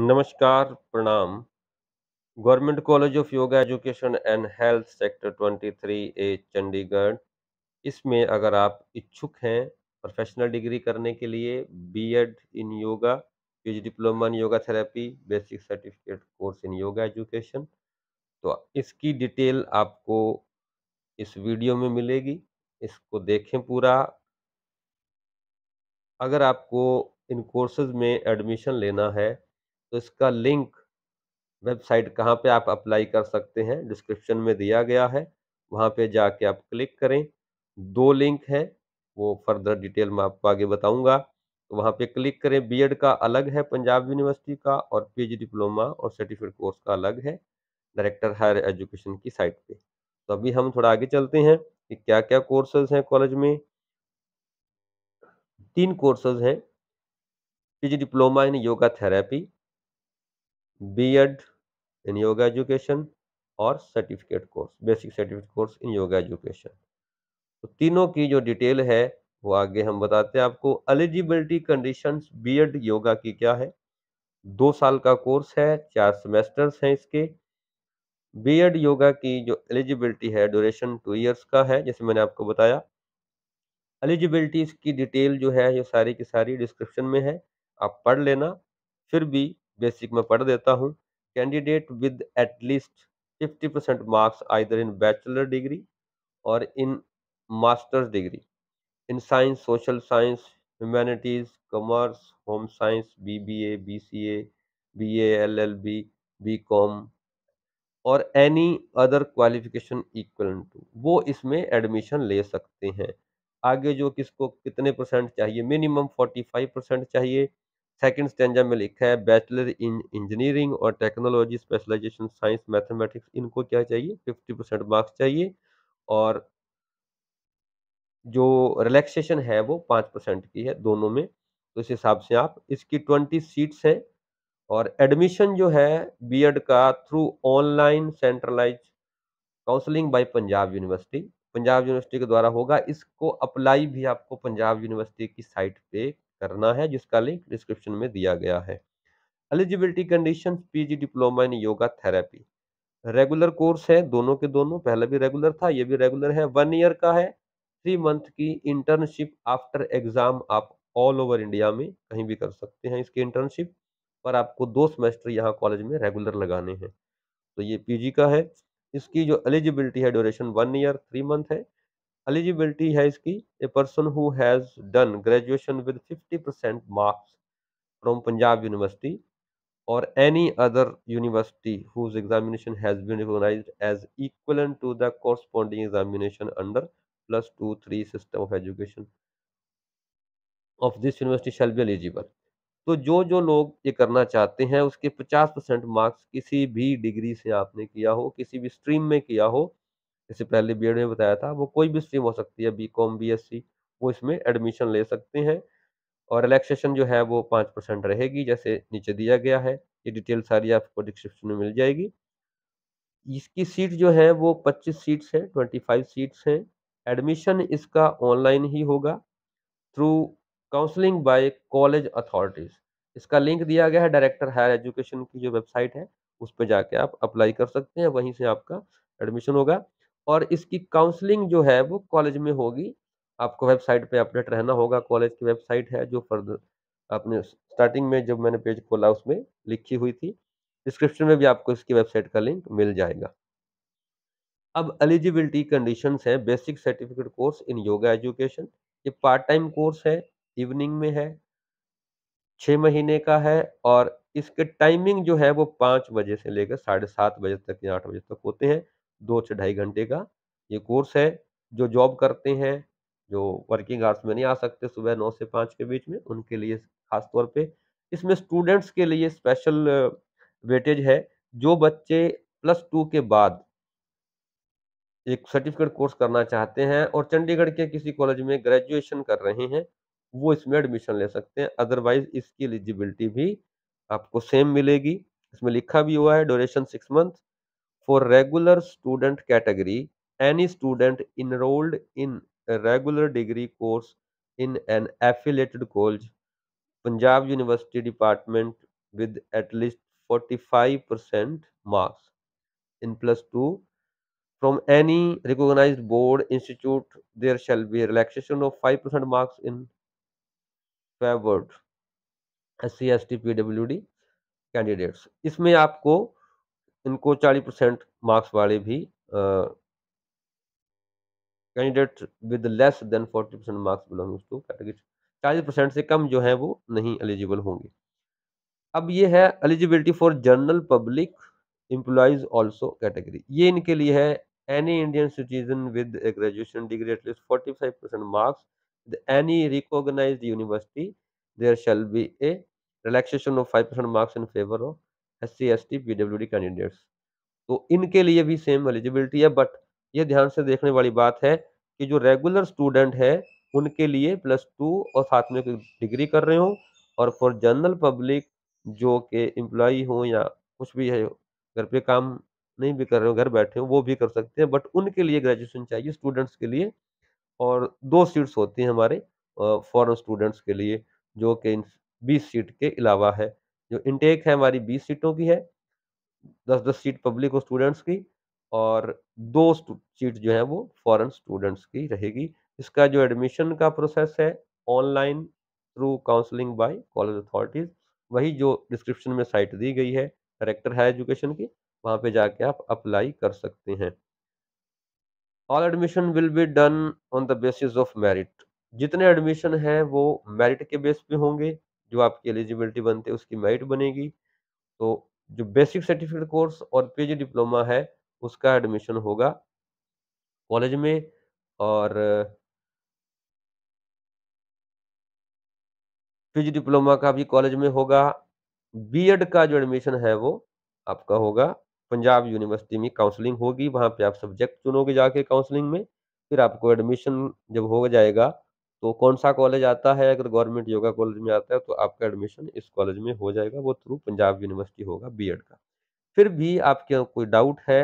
नमस्कार प्रणाम government college of yoga education and health sector 23 A Chandigarh इसमें अगर आप इच्छुक हैं प्रोफेशनल डिग्री करने के लिए BEd in yoga PG diploma in yoga therapy basic certificate course in yoga education तो इसकी डिटेल आपको इस वीडियो में मिलेगी इसको देखें पूरा अगर आपको इन कोर्सेज में एडमिशन लेना है तो इसका लिंक वेबसाइट कहाँ पे आप अप्लाई कर सकते हैं डिस्क्रिप्शन में दिया गया है वहाँ पे जाके आप क्लिक करें दो लिंक हैं वो फर्दर डिटेल में आपको आगे बताऊंगा तो वहाँ पे क्लिक करें बीएड का अलग है पंजाब यूनिवर्सिटी का और पीजी डिप्लोमा और सर्टिफिकेट कोर्स का अलग है डायरेक्टर हायर एजुकेशन की साइट पे तो अभी हम थोड़ा आगे चलते हैं कि क्या क्या कोर्सेज हैं कॉलेज में तीन कोर्सेज हैं PG diploma in yoga therapy B Ed in yoga education और certificate course basic certificate course in yoga education तो तीनों की जो डिटेल है वो आगे हम बताते हैं आपको एलिजिबिलिटी कंडीशंस बीएड योगा की क्या है दो साल का कोर्स है चार सेमेस्टर्स हैं इसके बीएड योगा की जो एलिजिबिलिटी है ड्यूरेशन टू इयर्स का है जैसे मैंने आपको बताया एलिजिबिलिटी इसकी डिटेल जो है ये सारी की सारी डिस्क्रिप्शन में है आप पढ़ लेना फिर भी बेसिक में पढ़ देता हूँ candidate with at least fifty percent marks either in bachelor degree और in masters degree in science social science humanities commerce home science B B A B C A B A L L B B com और any other qualification equal to वो इसमें admission ले सकते हैं आगे जो किसको कितने परसेंट चाहिए मिनिमम फोर्टी फाइव परसेंट चाहिए सेकंड स्टेंजा में लिखा है बैचलर इन इंजीनियरिंग और टेक्नोलॉजी स्पेशलाइजेशन साइंस मैथमेटिक्स इनको क्या चाहिए फिफ्टी परसेंट मार्क्स चाहिए और जो रिलैक्सेशन है वो पाँच परसेंट की है दोनों में तो इस हिसाब से आप इसकी ट्वेंटी सीट्स हैं और एडमिशन जो है बीएड का through online centralise counselling by Punjab university Punjab university के द्वारा होगा इसको अप्लाई भी आपको पंजाब यूनिवर्सिटी की साइट पे करना है जिसका लिंक डिस्क्रिप्शन में दिया गया है eligibility condition PG diploma in yoga therapy regular course है दोनों के दोनों पहले भी रेगुलर था ये भी रेगुलर है वन ईयर का है थ्री मंथ की इंटर्नशिप आफ्टर एग्जाम आप ऑल ओवर इंडिया में कहीं भी कर सकते हैं इसकी इंटर्नशिप पर आपको दो सेमेस्टर यहाँ कॉलेज में रेगुलर लगाने हैं तो ये पीजी का है इसकी जो एलिजिबिलिटी है duration one year three month है एलिजिबिलिटी है इसकी a person who has done graduation with 50 percent marks from Punjab university और any other university whose examination has been recognised as equal to the corresponding examination under plus two three system of education of this university shall be eligible तो जो जो लोग ये करना चाहते हैं उसके 50 परसेंट मार्क्स किसी भी डिग्री से आपने किया हो किसी भी स्ट्रीम में किया हो जैसे पहले बी में बताया था वो कोई भी स्ट्रीम हो सकती है B com B S C वो इसमें एडमिशन ले सकते हैं और रिलैक्सेशन जो है वो पाँच परसेंट रहेगी जैसे नीचे दिया गया है ये डिटेल सारी आपको डिस्क्रिप्शन में मिल जाएगी इसकी सीट जो है वो पच्चीस सीट्स हैं ट्वेंटी फाइव सीट्स हैं एडमिशन इसका ऑनलाइन ही होगा through counselling by college authorities इसका लिंक दिया गया है डायरेक्टर हायर एजुकेशन की जो वेबसाइट है उस पर जाके आप अप्लाई कर सकते हैं वहीं से आपका एडमिशन होगा और इसकी काउंसलिंग जो है वो कॉलेज में होगी आपको वेबसाइट पे अपडेट रहना होगा कॉलेज की वेबसाइट है जो फर्दर आपने स्टार्टिंग में जब मैंने पेज खोला उसमें लिखी हुई थी डिस्क्रिप्शन में भी आपको इसकी वेबसाइट का लिंक मिल जाएगा अब एलिजिबिलिटी कंडीशन है basic certificate course in yoga education ये पार्ट टाइम कोर्स है इवनिंग में है छः महीने का है और इसके टाइमिंग जो है वो पाँच बजे से लेकर साढ़े सात बजे तक या आठ बजे तक होते हैं दो से ढाई घंटे का ये कोर्स है जो जॉब करते हैं जो वर्किंग आवर्स में नहीं आ सकते सुबह नौ से पाँच के बीच में उनके लिए खास तौर पे इसमें स्टूडेंट्स के लिए स्पेशल वेटेज है जो बच्चे प्लस टू के बाद एक सर्टिफिकेट कोर्स करना चाहते हैं और चंडीगढ़ के किसी कॉलेज में ग्रेजुएशन कर रहे हैं वो इसमें एडमिशन ले सकते हैं अदरवाइज इसकी एलिजिबिलिटी भी आपको सेम मिलेगी इसमें लिखा भी हुआ है duration six month For regular student category, any student enrolled in a regular degree course in an affiliated college, Punjab University Department with at least 45% marks in plus 2 from any recognized board institute there shall be a relaxation of 5% marks in favored SC ST PWD candidates इसमें आपको इनको 40 percent marks वाले भी candidate with less than 40 percent marks belong to category चालीस percent से कम जो है वो नहीं एलिजिबल होंगे अब ये है eligibility for general public employees also category ये इनके लिए है any Indian citizen with a graduation degree at least forty five percent marks any recognise university there shall be a relaxation of five percent marks in favour of S C S T P W D candidates तो इनके लिए भी same eligibility है but ये ध्यान से देखने वाली बात है कि जो रेगुलर स्टूडेंट है उनके लिए प्लस टू और साथ में डिग्री कर रहे हो और फॉर जनरल पब्लिक जो के एम्प्लॉई हो या कुछ भी है घर पे काम नहीं भी कर रहे हो घर बैठे हो वो भी कर सकते हैं बट उनके लिए ग्रेजुएशन चाहिए स्टूडेंट्स के लिए और दो सीट्स होती हैं हमारे फॉरन स्टूडेंट्स के लिए जो कि बीस सीट के अलावा है जो इनटेक है हमारी बीस सीटों की है दस दस सीट पब्लिक और स्टूडेंट्स की और दो सीट जो है वो फॉरेन स्टूडेंट्स की रहेगी इसका जो एडमिशन का प्रोसेस है online through counselling by college authorities वही जो डिस्क्रिप्शन में साइट दी गई है डायरेक्टर है एजुकेशन की वहाँ पे जाके आप अप्लाई कर सकते हैं all admission will be done on the basis of merit जितने एडमिशन हैं वो मेरिट के बेस पे होंगे जो आपकी एलिजिबिलिटी बनते हैं उसकी मेरिट बनेगी तो जो बेसिक सर्टिफिकेट कोर्स और पीजी डिप्लोमा है उसका एडमिशन होगा कॉलेज में और पीजी डिप्लोमा का भी कॉलेज में होगा बीएड का जो एडमिशन है वो आपका होगा पंजाब यूनिवर्सिटी में काउंसलिंग होगी वहाँ पे आप सब्जेक्ट चुनोगे जाके काउंसलिंग में फिर आपको एडमिशन जब हो जाएगा तो कौन सा कॉलेज आता है अगर गवर्नमेंट योगा कॉलेज में आता है तो आपका एडमिशन इस कॉलेज में हो जाएगा वो थ्रू पंजाब यूनिवर्सिटी होगा बीएड का फिर भी आपके कोई डाउट है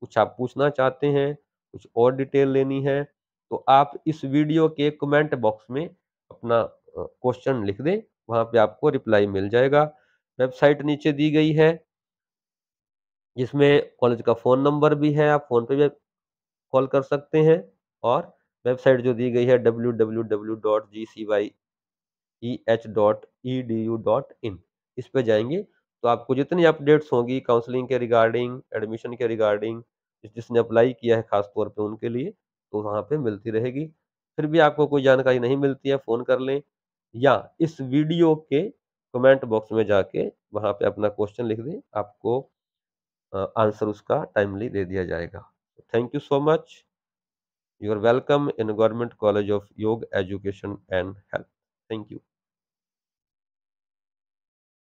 कुछ आप पूछना चाहते हैं कुछ और डिटेल लेनी है तो आप इस वीडियो के कमेंट बॉक्स में अपना क्वेश्चन लिख दें वहाँ पे आपको रिप्लाई मिल जाएगा वेबसाइट नीचे दी गई है जिसमें कॉलेज का फ़ोन नंबर भी है आप फ़ोन पे भी कॉल कर सकते हैं और वेबसाइट जो दी गई है W W W dot G C Y E H dot E D U dot in इस पर जाएंगे तो आपको जितनी अपडेट्स होंगी काउंसलिंग के रिगार्डिंग एडमिशन के रिगार्डिंग जिसने अप्लाई किया है खास तौर पे उनके लिए तो वहाँ पे मिलती रहेगी फिर भी आपको कोई जानकारी नहीं मिलती है फ़ोन कर लें या इस वीडियो के कमेंट बॉक्स में जाके वहाँ पे अपना क्वेश्चन लिख दें आपको आंसर उसका टाइमली दे दिया जाएगा thank you so much You are welcome in Government College of Yoga Education and Health. Thank you.